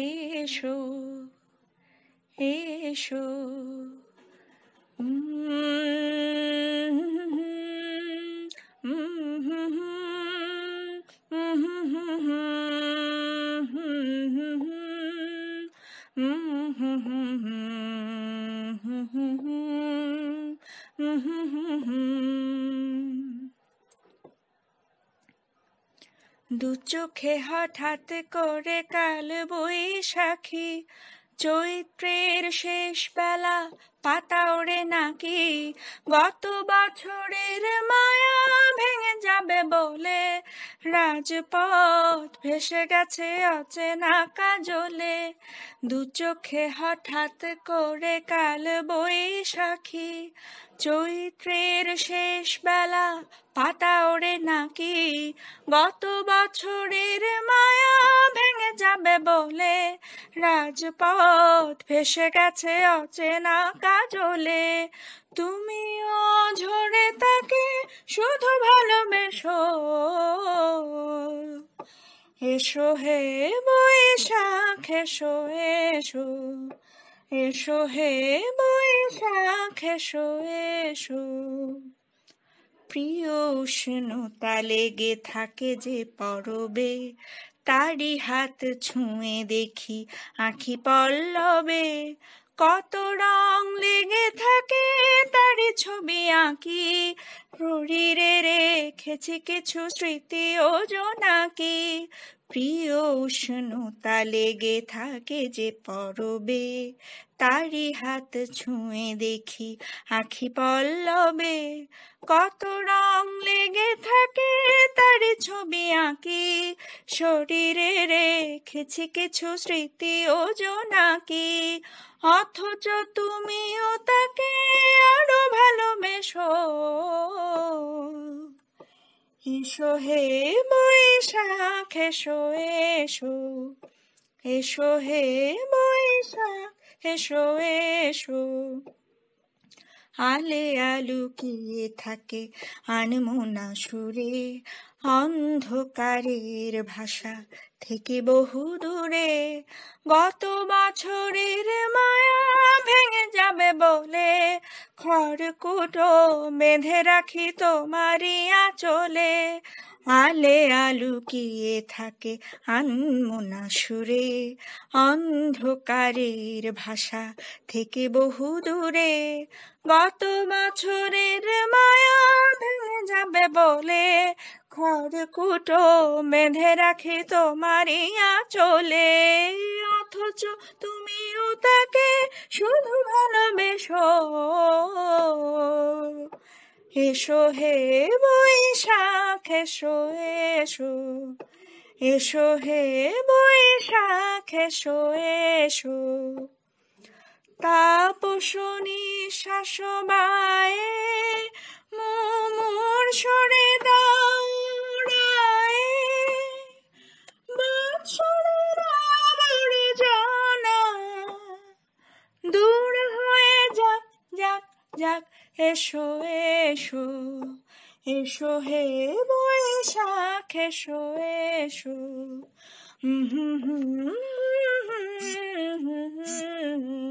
এসো এসো Mm-hmm. দু চোখে হঠাৎ করে কাল বৈশাখী চৈত্রের শেষ বেলা পাতা ওড়ে নাকি গত বছরের মায়া ভেঙে যাবে বলে রাজপথ ভেসে গেছে অচেনা কাজলে দু চোখে হঠাৎ করে কাল বৈশাখী চৈত্রের শেষ বেলা পাতা ওড়ে নাকি গত বছরের মায়া ভেঙে যাবে বলে রাজপথ ভেসে গেছে অচেনা কাজলে তুমিও ঝরে তাকে শুধু ভালোবেসো এসো হে বৈশাখ এসো এসো এসো হে বৈশাখ এসো এসো প্রিয় উষ্ণতা লেগে থাকে যে পরবে তারি হাত ছুঁয়ে দেখি আঁখি পল্লবে কত রং লেগে ছবি আঁকি শরীরে রেখেছি কিছু স্মৃতি জোনাকি প্রিয় উষ্ণতা লেগে থাকে যে পরবে তারি হাত ছুঁয়ে দেখি আখি পল্লবে কত রং লেগে থাকে তারি ছবি আঁকি শরীরে রেখেছি কিছু স্মৃতি ও নাকি অথচ তুমিও তাকে আরো ভালোবেসো এসো হে বৈশাখ এসো এসো এসো হে বৈশাখ এসো এসো আলে আলুকিয়ে থাকে আনমোনা সুরে অন্ধকারের ভাষা থেকে বহু দূরে গত বছরের মায়া ভেঙে যাবে বলে খড়কুটো বেঁধে রাখি তোমারিয়া চলে আলে আলুকিয়ে থাকে আনমোনা সুরে অন্ধকারের ভাষা থেকে বহু দূরে গত বছরের মায়া ভেঙে যাবে বলে খড়কুটো বেঁধে রাখে তোমারই চলে অথচ তুমিও তাকে শুধু ভালোবেসো এসো হে বৈশাখ এসো এসো এসো হে বৈশাখ এসো এসো তাপসনী শাসবায় যাক এসো এসো এসো হে বৈশাখ এসো এসো হুম হুম হুম হুম হুম